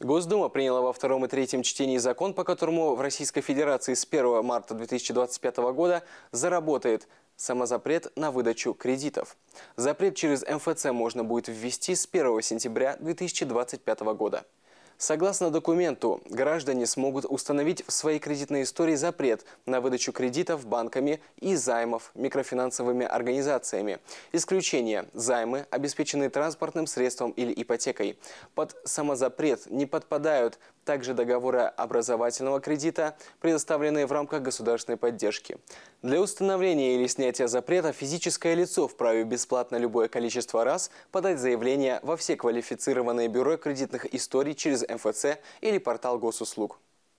Госдума приняла во втором и третьем чтении закон, по которому в Российской Федерации с 1 марта 2025 года заработает самозапрет на выдачу кредитов. Запрет через МФЦ можно будет ввести с 1 сентября 2025 года. Согласно документу, граждане смогут установить в своей кредитной истории запрет на выдачу кредитов банками и займов микрофинансовыми организациями. Исключение – займы, обеспеченные транспортным средством или ипотекой. Под самозапрет не подпадают также договоры образовательного кредита, предоставленные в рамках государственной поддержки. Для установления или снятия запрета физическое лицо вправе бесплатно любое количество раз подать заявление во все квалифицированные бюро кредитных историй через МФЦ или портал госуслуг.